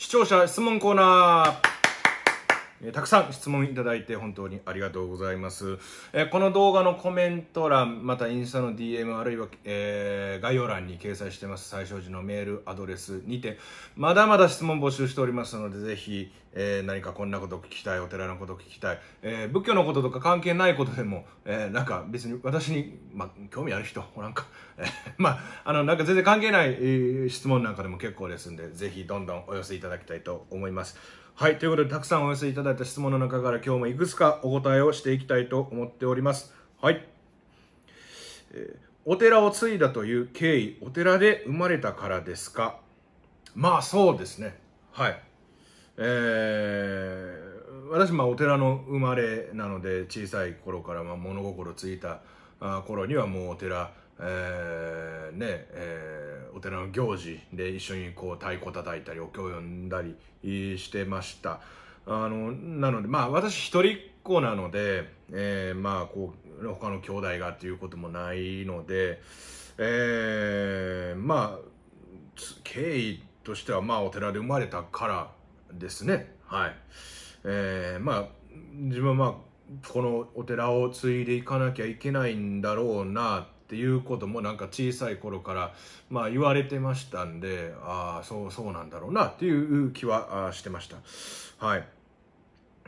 視聴者質問コーナーえたくさん質問いただいて本当にありがとうございます。えこの動画のコメント欄、またインスタの DM あるいは、えー、概要欄に掲載してます。最小時のメールアドレスにて、まだまだ質問募集しておりますので、ぜひ、えー、何かこんなこと聞きたい、お寺のこと聞きたい、えー、仏教のこととか関係ないことでも、えなんか別に私に、ま興味ある人、なんか、え まあ、あの、なんか全然関係ない、質問なんかでも結構ですんで、ぜひどんどんお寄せいただきたいと思います。はい、ということでたくさんお寄せいただいた質問の中から今日もいくつかお答えをしていきたいと思っております。はい。えー、お寺を継いだという経緯、お寺で生まれたからですかまあそうですね。はい。えー、私、まあ、お寺の生まれなので小さい頃から、まあ、物心ついた頃にはもうお寺えー、ね、えー、お寺の行事で一緒にこう太鼓叩いたりお経を読んだりしてました。あの、なので、まあ私一人っ子なので、えー、まあこう、他の兄弟がっていうこともないので、えー、まあ、経緯としては、まあお寺で生まれたからですね。はい。えー、まあ、自分はまあ、このお寺を継いでいかなきゃいけないんだろうなっっていうこともなんか小さい頃からまあ言われてましたんでああそうそうなんだろうなっていう気はしてましたはい。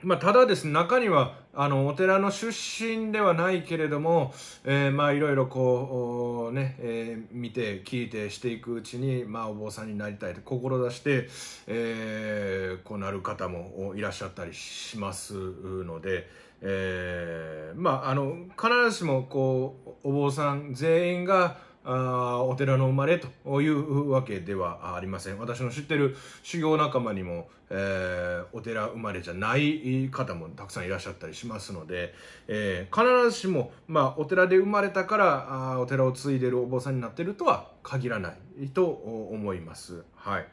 まあ、ただですね、中にはあの、お寺の出身ではないけれども、えー、まあいろいろこう、ね、えー、見て、聞いてしていくうちに、まあお坊さんになりたいと志して、えー、こうなる方もいらっしゃったりしますので、えー、まああの、必ずしもこう、お坊さん全員が、あお寺の生まれというわけではありません私の知ってる修行仲間にも、えー、お寺生まれじゃない方もたくさんいらっしゃったりしますので、えー、必ずしも、まあ、お寺で生まれたからあお寺を継いでるお坊さんになってるとは限らないと思います。はい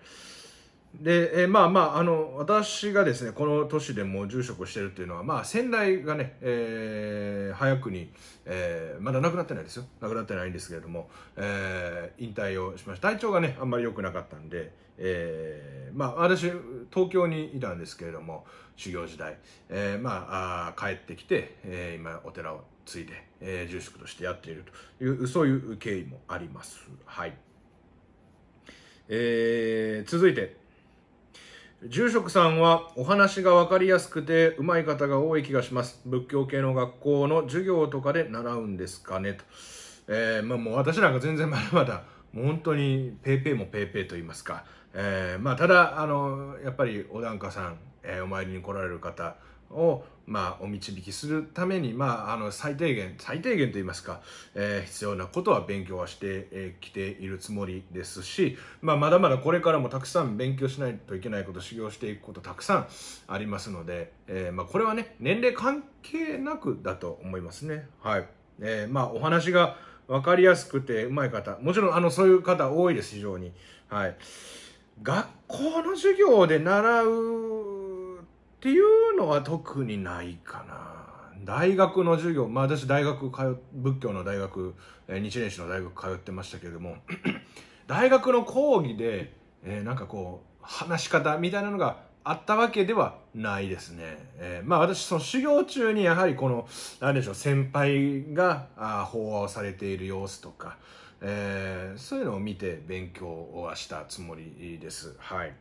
で、えー、まあまあ、あの、私がですね、この都市でも住職をしてるっていうのは、まあ、先代がね、えー、早くに、えー、まだ亡くなってないですよ。亡くなってないんですけれども、えー、引退をしました。体調がね、あんまり良くなかったんで、えー、まあ、私、東京にいたんですけれども、修行時代、えー、まああ、帰ってきて、えー、今、お寺を継いで、えー、住職としてやっているという、そういう経緯もあります。はい。えー、続いて、住職さんはお話が分かりやすくてうまい方が多い気がします仏教系の学校の授業とかで習うんですかねと、えー、まあ、もう私なんか全然まだまだもう本当に paypay も paypay と言いますか、えー、まあ、ただあのやっぱりお檀家さん、えー、お参りに来られる方をまあ、お導きするために、まあ、あの最低限最低限といいますか、えー、必要なことは勉強はしてき、ているつもりですし、まあ、まだまだこれからもたくさん勉強しないといけないこと修行していくことたくさんありますので、えー、まあ、これはね年齢関係なくだと思いますね。はいえー、まあ、お話が分かりやすくてうまい方もちろんあのそういう方多いです非常に。はい、学校の授業で習うっていうのは特にないかな。大学の授業、まあ私大学通、仏教の大学、日蓮宗の大学通ってましたけれども、大学の講義で、えー、なんかこう、話し方みたいなのがあったわけではないですね。えー、まあ私、その修行中にやはりこの、何でしょう、先輩があ法話をされている様子とか、えー、そういうのを見て勉強はしたつもりです。はい。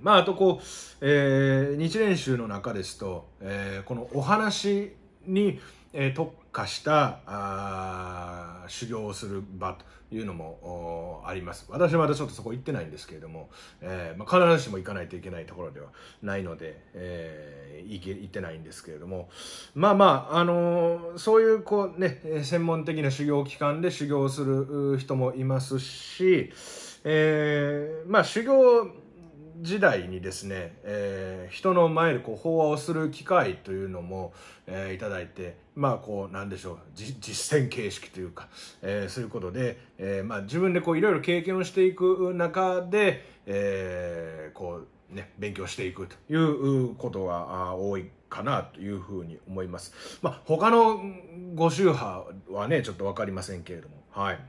まあ、あとこう、えー、日練習の中ですと、えー、このお話に、えー、特化したあ修行をする場というのもあります。私はまだちょっとそこ行ってないんですけれども、えーまあ、必ずしも行かないといけないところではないので、えー、行け行ってないんですけれども、まあまあ、あのー、そういうこう、ね、専門的な修行期間で修行する人もいますし、えーまあ、修行時代にですね、えー、人の前でこう法話をする機会というのも、えー、いただいてまあこうなんでしょう実践形式というか、えー、そういうことで、えーまあ、自分でいろいろ経験をしていく中で、えー、こうね勉強していくということが多いかなというふうに思います。まあ他のご宗派はねちょっと分かりませんけれどもはい。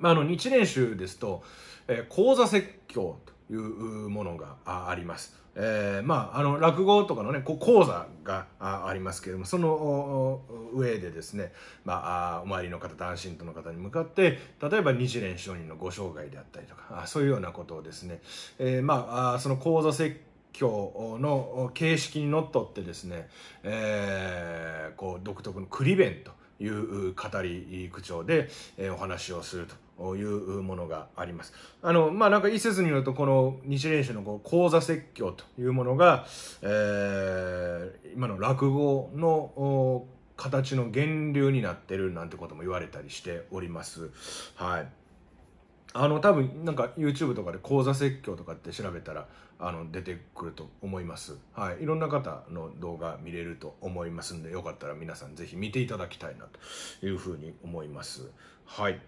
まあ、あの日蓮宗ですと、えー、講座説教というものがあります。えー、まあ、あの、落語とかのね、講座がありますけれども、その上でですね、まあ、お参りの方、男神との方に向かって、例えば日蓮上人のご生涯であったりとか、そういうようなことをですね、えー、まあ、その講座説教の形式にのっとってですね、えー、こう、独特のクリベンという語り口調で、お話をすると。というものがあります。あの、まあ、なんか一説によると、この日蓮宗のこう講座説教というものが、えー、今の落語の形の源流になってるなんてことも言われたりしております。はい。あの多分なんか YouTube とかで講座説教とかって調べたらあの出てくると思います。はい。いろんな方の動画見れると思いますんで、よかったら皆さん是非見ていただきたいなというふうに思います。はい。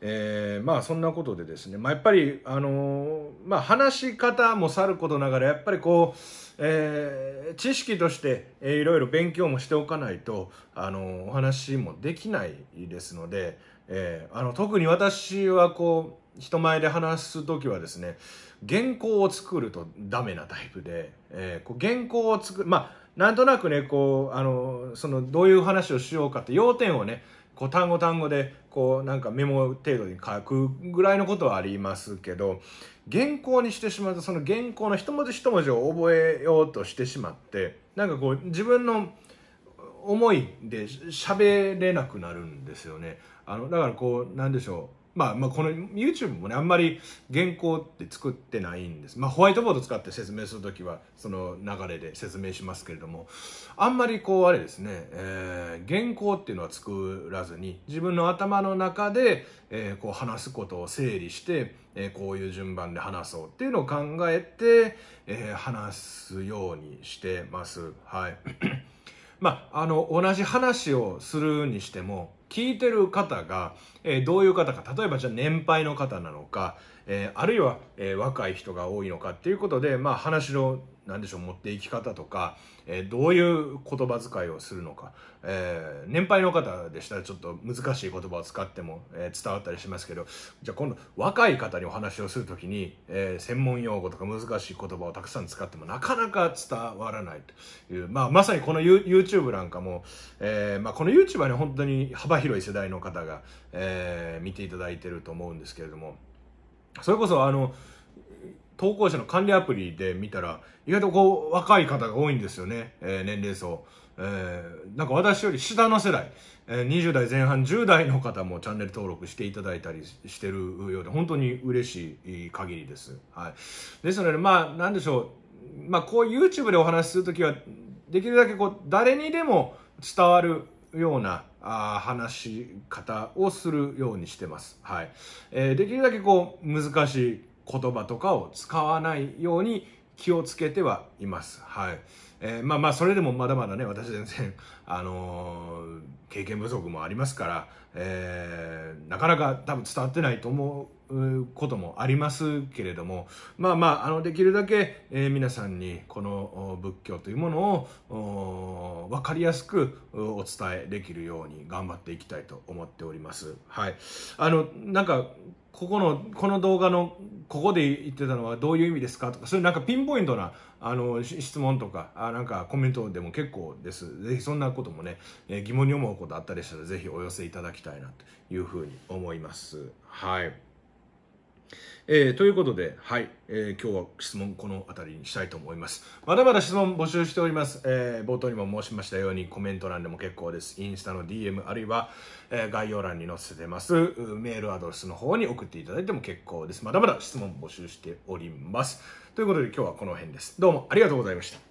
えー、まあそんなことでですね、まあ、やっぱり、あのまあ、話し方もさることながらやっぱりこう、えー、知識として、えいろいろ勉強もしておかないと、あのお話もできないですので、えー、あの特に私はこう人前で話す時はですね原稿を作るとダメなタイプで、えー、こう原稿を作るまあなんとなくねこうあのそのどういう話をしようかって要点をねこう単語単語でこうなんかメモ程度に書くぐらいのことはありますけど原稿にしてしまうとその原稿の一文字一文字を覚えようとしてしまってなんかこう自分の思いで喋れなくなるんですよね。あのだからこうなんでしょうまあ、まあ、この YouTube もね、あんまり原稿って作ってないんです。まあ、ホワイトボード使って説明するときは、その流れで説明しますけれども、あんまりこう、あれですね、えー、原稿っていうのは作らずに、自分の頭の中で、えー、こう話すことを整理して、えー、こういう順番で話そうっていうのを考えて、えー、話すようにしてます。はい。まあ、あの、同じ話をするにしても、聞いてる方が、えー、どういう方か、例えばじゃあ年配の方なのか、えー、あるいは、えー、若い人が多いのかっていうことで、まあ、話の何でしょう持っていき方とか、えー、どういう言葉遣いをするのか、え年配の方でしたらちょっと難しい言葉を使っても、え伝わったりしますけどじゃあ今度若い方にお話をする時に、え専門用語とか難しい言葉をたくさん使ってもなかなか伝わらないという、まあ、まさにこの YouTube なんかも、えまあ、この YouTube はね本当に幅広い世代の方が、え見ていただいてると思うんですけれども。それこそあの、投稿者の管理アプリで見たら、意外とこう、若い方が多いんですよね。えー、年齢層。えー、なんか私より下の世代、えー、20代前半、10代の方もチャンネル登録していただいたりしてるようで、本当に嬉しい限りです。はい。ですので、まあ、なんでしょう。まあ、こう YouTube でお話しするときは、できるだけこう、誰にでも伝わるような、あ話し方をするようにしてます。はい。えー、できるだけこう、難しい言葉とかを使わないように気をつけてはいます。はい。えー、まあまあ、それでもまだまだね、私全然、あのー、経験不足もありますから、えー、なかなか多分伝わってないと思う。こともありますけれども、まあまあ、あの、できるだけ、えー、皆さんにこの仏教というものを分かりやすくお伝えできるように頑張っていきたいと思っております。はい。あの、なんか、ここの、この動画の、ここで言ってたのはどういう意味ですかとか、そういうなんかピンポイントな、あの、質問とか、あなんかコメントでも結構です。ぜひそんなこともね、えー、疑問に思うことあったりしたら、ぜひお寄せいただきたいなというふうに思います。はい。えー、ということで、はい、えー、今日は質問この辺りにしたいと思います。まだまだ質問募集しております。えー、冒頭にも申しましたようにコメント欄でも結構です。インスタの DM あるいは、え概要欄に載せてます。メールアドレスの方に送っていただいても結構です。まだまだ質問募集しております。ということで今日はこの辺です。どうもありがとうございました。